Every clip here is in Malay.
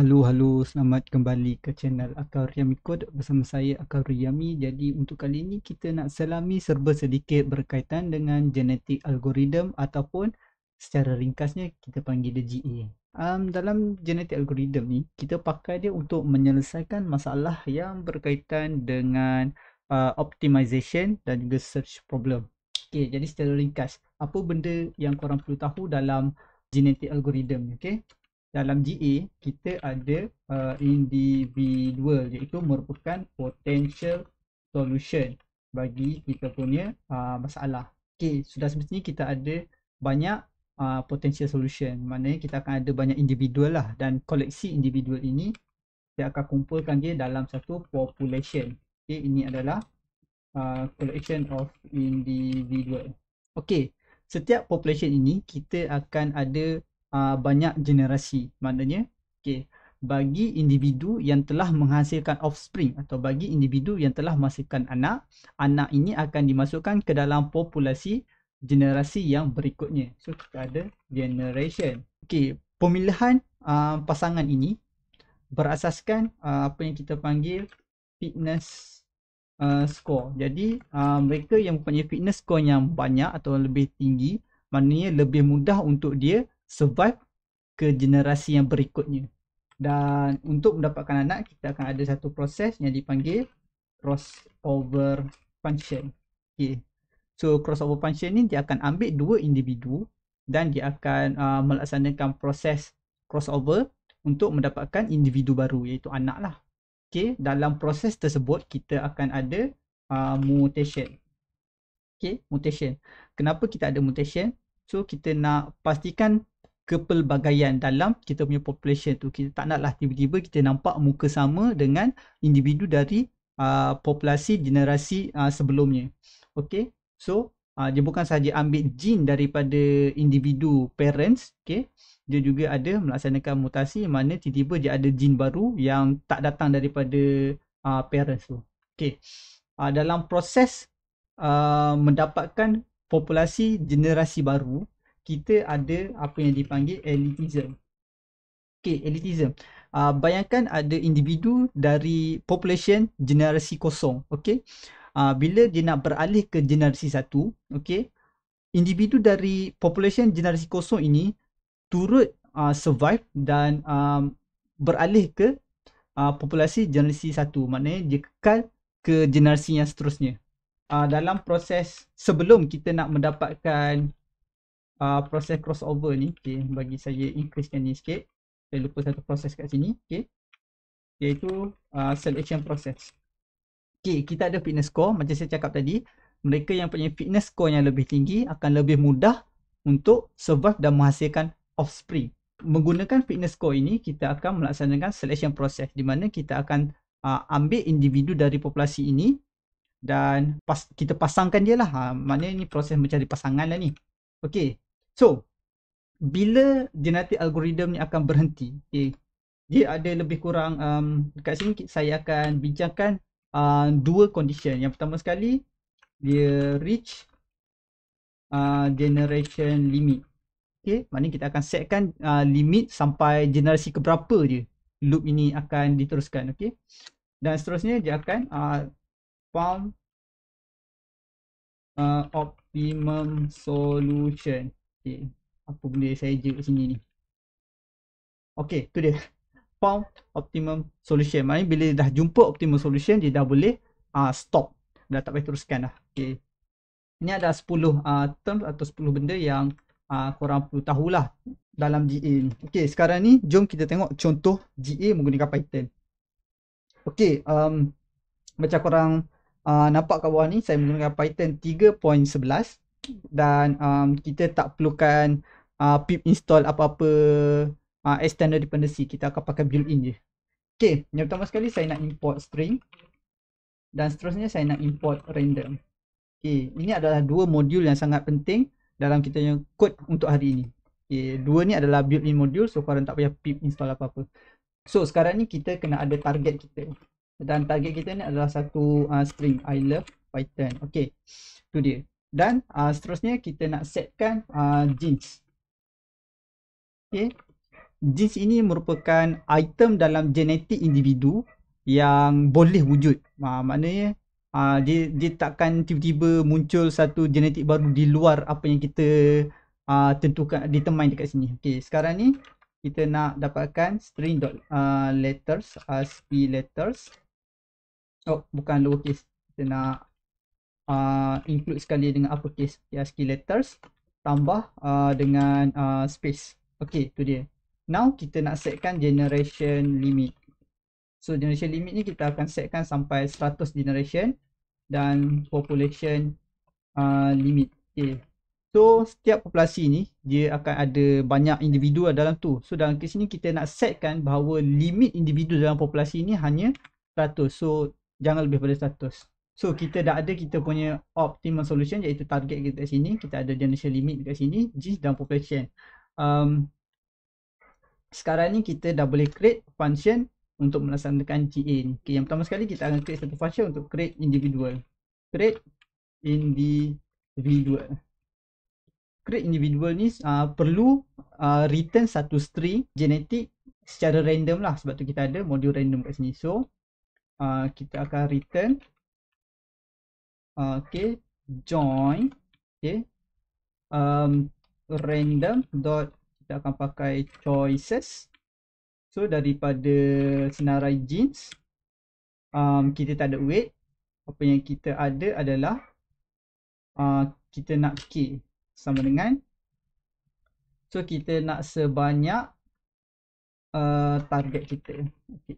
Halo halo selamat kembali ke channel Akar Yami Code bersama saya Akar Yami. Jadi untuk kali ini kita nak selami serba sedikit berkaitan dengan genetik algorithm ataupun secara ringkasnya kita panggil dia GA. E. Um, dalam genetik algorithm ni kita pakai dia untuk menyelesaikan masalah yang berkaitan dengan uh, optimization dan juga search problem. Okey jadi secara ringkas apa benda yang korang perlu tahu dalam genetik algorithm ni okey? dalam GA kita ada uh, individual iaitu merupakan potential solution bagi kita punya uh, masalah. Okey, sudah semestinya kita ada banyak uh, potential solution. Maknanya kita akan ada banyak individual lah dan koleksi individual ini kita akan kumpulkan dia dalam satu population. Okey, ini adalah uh, collection of individual. Okey, setiap population ini kita akan ada uh, banyak generasi. Maknanya, okay, bagi individu yang telah menghasilkan offspring atau bagi individu yang telah menghasilkan anak, anak ini akan dimasukkan ke dalam populasi generasi yang berikutnya. So, kita ada generation. Okay, pemilihan uh, pasangan ini berasaskan uh, apa yang kita panggil fitness uh, score. Jadi uh, mereka yang punya fitness score yang banyak atau lebih tinggi, maknanya lebih mudah untuk dia survive ke generasi yang berikutnya. Dan untuk mendapatkan anak, kita akan ada satu proses yang dipanggil crossover function. Okay. So crossover function ni dia akan ambil dua individu dan dia akan uh, melaksanakan proses crossover untuk mendapatkan individu baru iaitu anak lah. Okay, dalam proses tersebut kita akan ada uh, mutation. Okay, mutation. Kenapa kita ada mutation? So kita nak pastikan kepelbagaian dalam kita punya population tu. Kita tak naklah tiba-tiba kita nampak muka sama dengan individu dari uh, populasi generasi uh, sebelumnya. Okay, so uh, dia bukan sahaja ambil gene daripada individu parents, okay. Dia juga ada melaksanakan mutasi mana tiba-tiba dia ada gene baru yang tak datang daripada uh, parents tu. Okay, uh, dalam proses uh, mendapatkan populasi generasi baru, kita ada apa yang dipanggil elitism. Okay, elitism. Uh, bayangkan ada individu dari population generasi kosong. Okay. Uh, ah, bila dia nak beralih ke generasi satu, okay, individu dari population generasi kosong ini turut uh, survive dan um, beralih ke uh, populasi generasi satu. Maknanya dia kekal ke generasi yang seterusnya. Uh, dalam proses sebelum kita nak mendapatkan uh, proses crossover ni okay, bagi saya increasekan ni sikit saya lupa satu proses kat sini okay. iaitu uh, selection process okay, kita ada fitness score macam saya cakap tadi mereka yang punya fitness score yang lebih tinggi akan lebih mudah untuk survive dan menghasilkan offspring menggunakan fitness score ini kita akan melaksanakan selection process di mana kita akan uh, ambil individu dari populasi ini dan pas, kita pasangkan dia lah ha, maknanya ini proses mencari pasangan lah ni Okey, So, bila genetic algorithm ni akan berhenti, okay, dia ada lebih kurang um, dekat sini saya akan bincangkan uh, dua condition. Yang pertama sekali, dia reach uh, generation limit. Okay, maknanya kita akan setkan uh, limit sampai generasi keberapa dia loop ini akan diteruskan. Okay, dan seterusnya dia akan uh, form uh, optimum solution. Okay. Apa benda saya je kat sini ni. Okay, tu dia. Found optimum solution. Maksudnya bila dah jumpa optimum solution, dia dah boleh uh, stop. Dah tak payah teruskan dah. Okay. Ini ada 10 uh, ah, terms atau 10 benda yang uh, korang perlu tahulah dalam GA ni. Okay, sekarang ni jom kita tengok contoh GA menggunakan Python. Okay, um, macam korang uh, nampak kat bawah ni, saya menggunakan Python 3.11 dan um, kita tak perlukan uh, pip install apa-apa uh, external dependency kita akan pakai built in je okey yang pertama sekali saya nak import string dan seterusnya saya nak import random okey ini adalah dua modul yang sangat penting dalam kita yang code untuk hari ini okey dua ni adalah built in modul so korang tak payah pip install apa-apa so sekarang ni kita kena ada target kita dan target kita ni adalah satu uh, string i love python okey tu dia dan uh, seterusnya kita nak setkan uh, jeans okay. jeans ini merupakan item dalam genetik individu yang boleh wujud uh, maknanya uh, dia, dia takkan tiba-tiba muncul satu genetik baru di luar apa yang kita uh, tentukan ditemai dekat sini okay. sekarang ni kita nak dapatkan string dot uh, letters sp letters oh bukan lowercase kita nak uh, include sekali dengan apa kes? ya ASCII letters tambah uh, dengan uh, space okey tu dia now kita nak setkan generation limit so generation limit ni kita akan setkan sampai 100 generation dan population uh, limit okey so setiap populasi ni dia akan ada banyak individu dalam tu so dalam kes ni kita nak setkan bahawa limit individu dalam populasi ni hanya 100 so jangan lebih pada 100 So kita dah ada kita punya optimal solution iaitu target kita kat sini. Kita ada generation limit kat sini, genes dan population. Um, sekarang ni kita dah boleh create function untuk melaksanakan GA ni. Okay, yang pertama sekali kita akan create satu function untuk create individual. Create individual. Create individual ni uh, perlu uh, return satu string genetik secara random lah sebab tu kita ada modul random kat sini. So uh, kita akan return okay join okay um random dot kita akan pakai choices so daripada senarai jeans um kita tak ada weight apa yang kita ada adalah uh, kita nak k sama dengan so kita nak sebanyak uh, target kita okay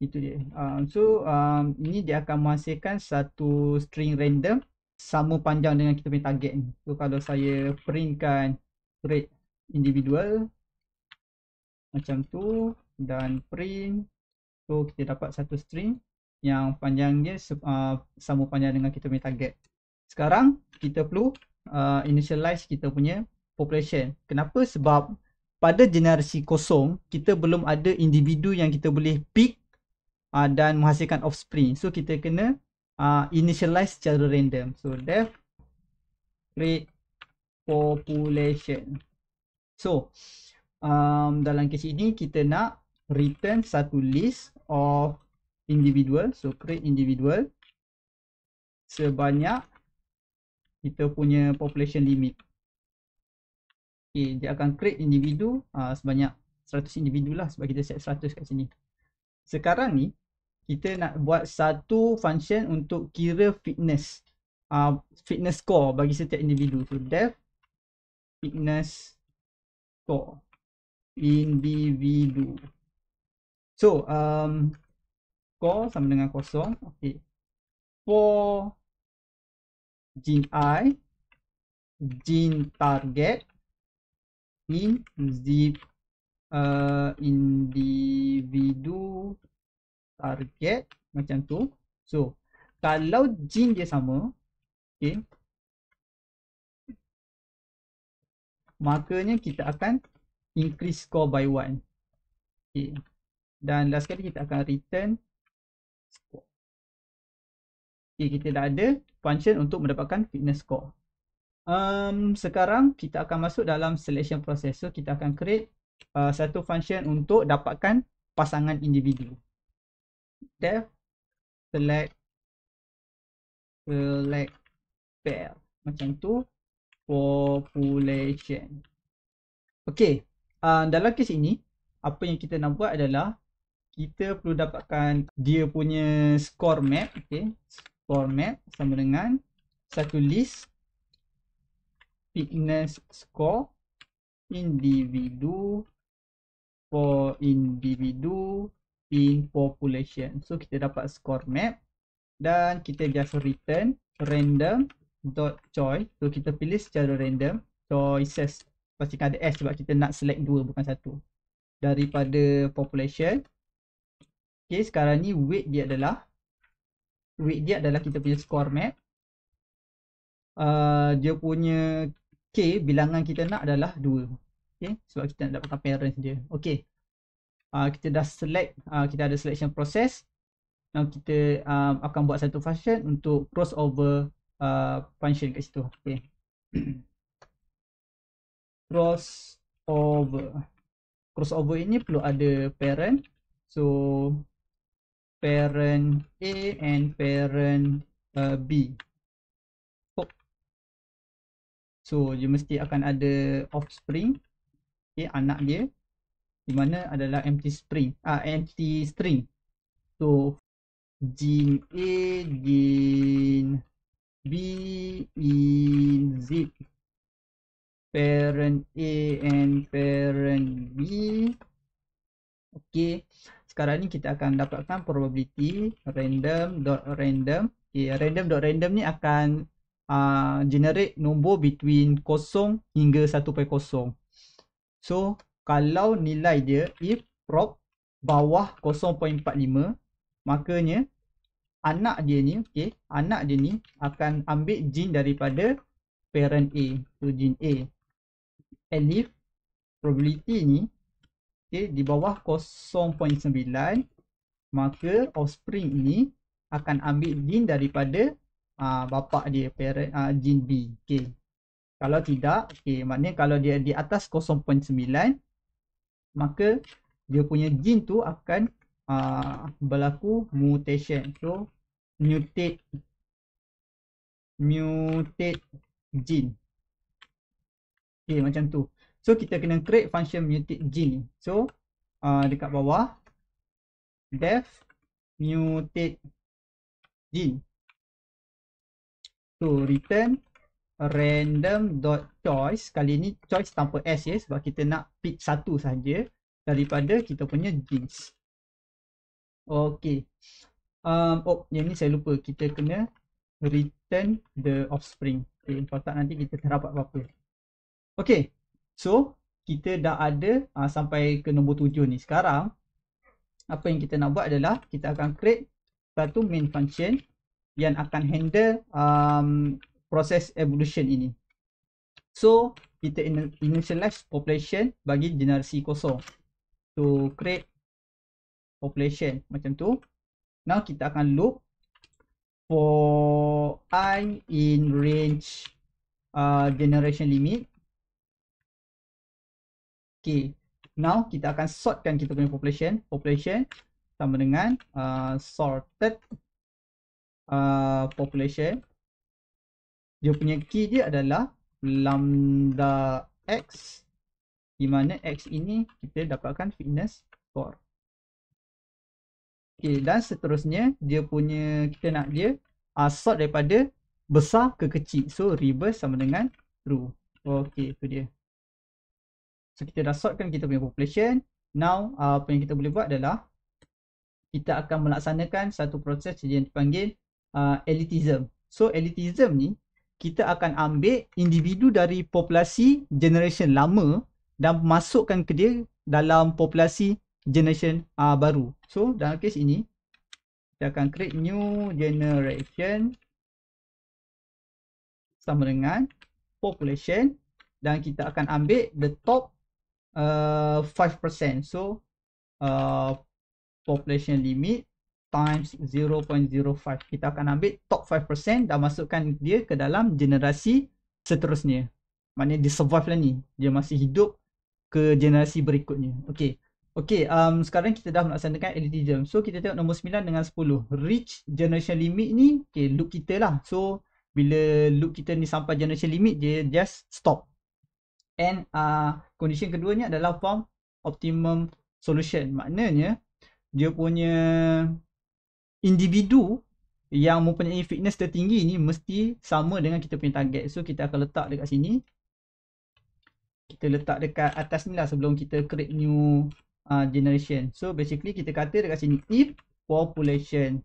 itu dia. Um, so um, ini dia akan menghasilkan satu string random sama panjang dengan kita punya target ni. So kalau saya printkan rate individual macam tu dan print so kita dapat satu string yang panjang dia uh, sama panjang dengan kita punya target. Sekarang kita perlu uh, initialize kita punya population. Kenapa? Sebab pada generasi kosong kita belum ada individu yang kita boleh pick uh, dan menghasilkan offspring. So kita kena uh, initialize secara random. So def create population. So um, dalam kes ini kita nak return satu list of individual. So create individual sebanyak kita punya population limit. Okay, dia akan create individu uh, sebanyak 100 individu lah sebab kita set 100 kat sini sekarang ni kita nak buat satu function untuk kira fitness uh, fitness score bagi setiap individu so, dev fitness score individu so um score sama dengan kosong Okay. for gene i gene target in zip uh, individu target macam tu so kalau gene dia sama okey makanya kita akan increase score by one. okey dan last kali kita akan return score okey kita dah ada function untuk mendapatkan fitness score um sekarang kita akan masuk dalam selection process so kita akan create uh, satu function untuk dapatkan pasangan individu. Def select select pair macam tu population. Okey, uh, dalam kes ini apa yang kita nak buat adalah kita perlu dapatkan dia punya score map, okey. Score map sama dengan satu list fitness score individu for individu in population. So kita dapat score map dan kita just return random dot choice. So kita pilih secara random choices. Pastikan ada S sebab kita nak select dua bukan satu. Daripada population. Okay sekarang ni weight dia adalah weight dia adalah kita punya score map. Uh, dia punya K bilangan kita nak adalah 2 Okay sebab kita nak dapatkan parent dia Okay uh, ah, Kita dah select uh, Kita ada selection process Now kita um, akan buat satu function Untuk crossover uh, function kat situ Okay Crossover Crossover ini perlu ada parent So Parent A and parent uh, B So dia mesti akan ada offspring okay, anak dia di mana adalah empty string ah empty string so gene a gene b in z parent a and parent b Okay, sekarang ni kita akan dapatkan probability random dot random okay, random dot random ni akan Uh, generate nombor between kosong hingga 1.0 so kalau nilai dia if prop bawah 0.45 makanya anak dia ni okey anak dia ni akan ambil gene daripada parent A tu so, gene A and if probability ni okey di bawah 0.9 maka offspring ni akan ambil gene daripada uh, ah, bapa dia parent uh, jin B. Okey. Kalau tidak, okey maknanya kalau dia di atas 0.9 maka dia punya jin tu akan uh, berlaku mutation. So mutate mutate jin. Okey macam tu. So kita kena create function mutate jin ni. So uh, dekat bawah def mutate gene to return random dot choice kali ni choice tanpa s ya sebab kita nak pick satu saja daripada kita punya jeans. Okey. Um, oh, yang ni saya lupa kita kena return the offspring. Okay, kalau tak nanti kita tak apa-apa. Okey. So, kita dah ada uh, sampai ke nombor tujuh ni. Sekarang, apa yang kita nak buat adalah kita akan create satu main function yang akan handle um, proses evolution ini. So kita initialize population bagi generasi kosong to create population macam tu. Now kita akan loop for i in range uh, generation limit. Okay, now kita akan sortkan kita punya population. Population sama dengan uh, sorted Uh, population dia punya key dia adalah lambda x di mana x ini kita dapatkan fitness score okay, dan seterusnya dia punya kita nak dia asal daripada besar ke kecil so reverse sama dengan true Okay, tu dia so kita dah sortkan kita punya population now apa yang kita boleh buat adalah kita akan melaksanakan satu proses yang dipanggil uh, elitism. So elitism ni kita akan ambil individu dari populasi generation lama dan masukkan ke dia dalam populasi generation uh, baru. So dalam kes ini kita akan create new generation sama dengan population dan kita akan ambil the top uh, 5%. So uh, population limit times 0.05. Kita akan ambil top 5% dan masukkan dia ke dalam generasi seterusnya. Maknanya dia survive lah ni. Dia masih hidup ke generasi berikutnya. Okay. Okay, um, sekarang kita dah melaksanakan LED germ. So, kita tengok nombor 9 dengan 10. Reach generation limit ni, okay, loop kita lah. So, bila loop kita ni sampai generation limit, dia just stop. And uh, condition kedua ni adalah form optimum solution. Maknanya, dia punya individu yang mempunyai fitness tertinggi ni mesti sama dengan kita punya target. So kita akan letak dekat sini. Kita letak dekat atas ni lah sebelum kita create new uh, generation. So basically kita kata dekat sini if population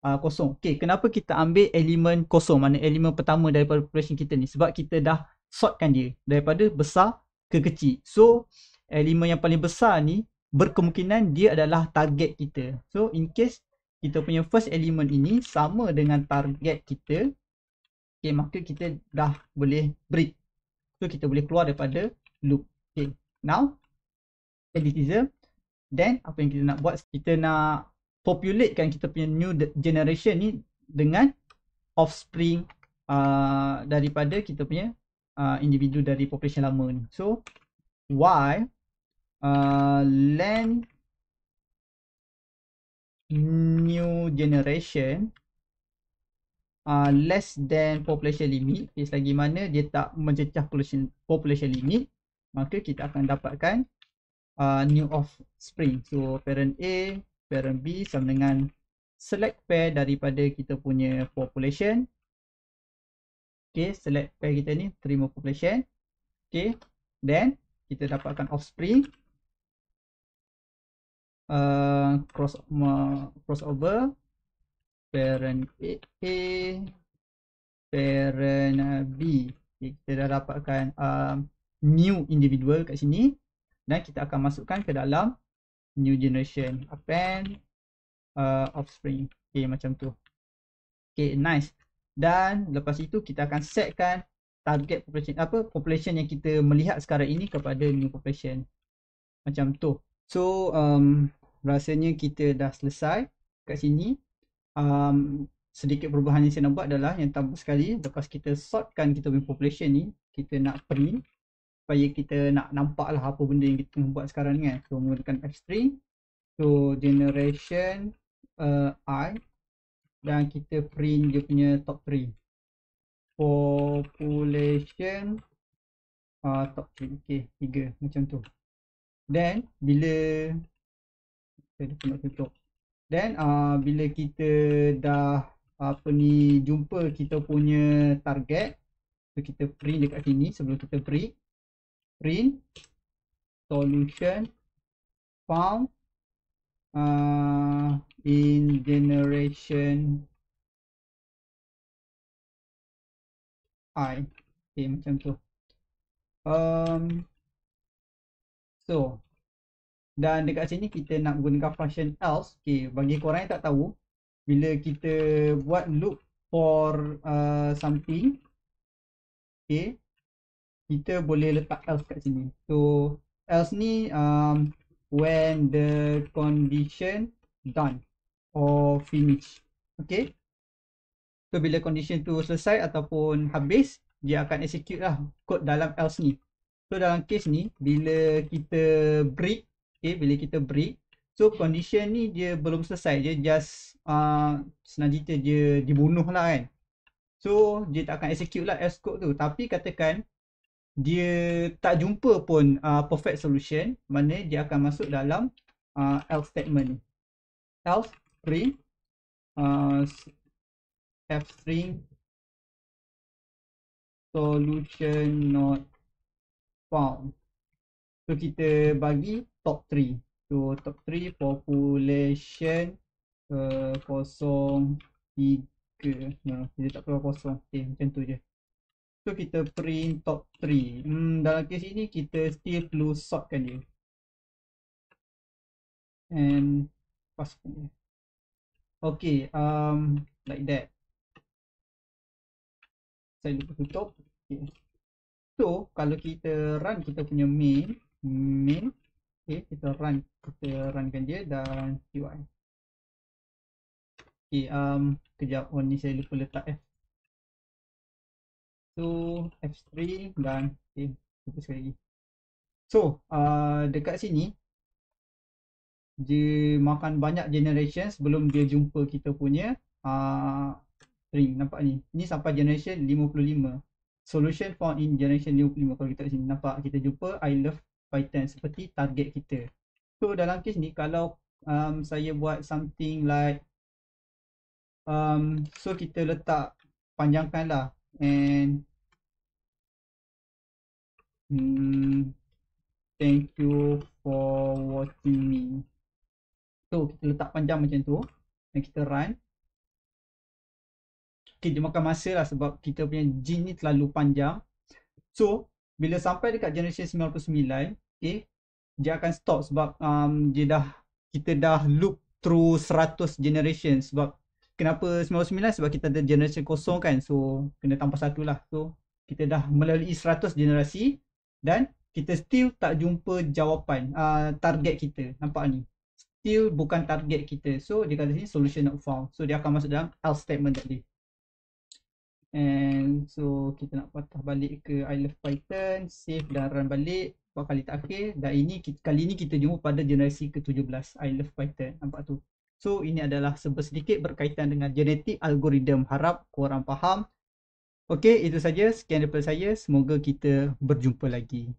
uh, kosong. Okay kenapa kita ambil elemen kosong? Mana elemen pertama daripada population kita ni? Sebab kita dah sortkan dia daripada besar ke kecil. So elemen yang paling besar ni berkemungkinan dia adalah target kita. So in case kita punya first element ini sama dengan target kita okay, maka kita dah boleh break so kita boleh keluar daripada loop okay. now editizer then apa yang kita nak buat kita nak populate kan kita punya new generation ni dengan offspring uh, daripada kita punya uh, individu dari population lama ni so why uh, land new generation uh, less than population limit case lagi mana dia tak mencecah population, population limit maka kita akan dapatkan uh, new offspring so parent A parent B sama dengan select pair daripada kita punya population okay select pair kita ni terima population okay then kita dapatkan offspring uh, cross uh, crossover parent A, A parent B okay, kita dah dapatkan um, new individual kat sini dan kita akan masukkan ke dalam new generation append uh, offspring okay, macam tu okay nice dan lepas itu kita akan setkan target population apa population yang kita melihat sekarang ini kepada new population macam tu so um, rasanya kita dah selesai kat sini um, sedikit perubahan yang saya nak buat adalah yang tambah sekali lepas kita sortkan kita punya population ni kita nak print supaya kita nak nampak lah apa benda yang kita buat sekarang ni kan so menggunakan fstring so generation uh, i dan kita print dia punya top 3 population uh, top 3 ok 3 macam tu then bila kita pun nak tutup Then uh, bila kita dah apa ni jumpa kita punya target so kita print dekat sini sebelum kita print print solution found uh, in generation i okay macam tu um, so dan dekat sini kita nak gunakan function else. Okay, bagi korang yang tak tahu, bila kita buat loop for uh, something, okay, kita boleh letak else kat sini. So, else ni um, when the condition done or finish. Okay. So, bila condition tu selesai ataupun habis, dia akan execute lah code dalam else ni. So, dalam case ni, bila kita break okay, bila kita break so condition ni dia belum selesai dia just uh, senang cerita dia dibunuh lah kan so dia tak akan execute lah escode tu tapi katakan dia tak jumpa pun uh, perfect solution mana dia akan masuk dalam uh, else statement else print uh, f string solution not found So kita bagi top 3 So top 3 population uh, Kosong tiga, no, ha, Kita tak keluar kosong okay, eh, Macam tu je So kita print top 3 hmm, Dalam kes ini kita still perlu sortkan dia And pas dia Okay um, Like that Saya lupa tutup okay. So kalau kita run kita punya main main okay, kita run kita runkan dia dan UI okay, um, kejap oh ni saya lupa letak F to F3 dan okay, lupa sekali lagi so uh, dekat sini dia makan banyak generation sebelum dia jumpa kita punya uh, string nampak ni ni sampai generation 55 solution found in generation 55 kalau kita kat sini nampak kita jumpa I love Python seperti target kita. So dalam kes ni kalau um, saya buat something like um, so kita letak panjangkan lah and hmm, thank you for watching me. So kita letak panjang macam tu dan kita run. Okay dia makan masa lah sebab kita punya gene ni terlalu panjang. So bila sampai dekat generasi 99 okay, eh, dia akan stop sebab um, dia dah kita dah loop through 100 generation sebab kenapa 99 sebab kita ada generasi kosong kan so kena tambah satu lah so kita dah melalui 100 generasi dan kita still tak jumpa jawapan uh, target kita nampak ni still bukan target kita so dia kata sini solution not found so dia akan masuk dalam else statement tadi And so kita nak patah balik ke I love Python, save dan run balik buat kali terakhir dan ini kali ini kita jumpa pada generasi ke-17 I love Python. Nampak tu. So ini adalah sedikit berkaitan dengan genetik algorithm. Harap korang faham. Okay, itu saja. Sekian daripada saya. Semoga kita berjumpa lagi.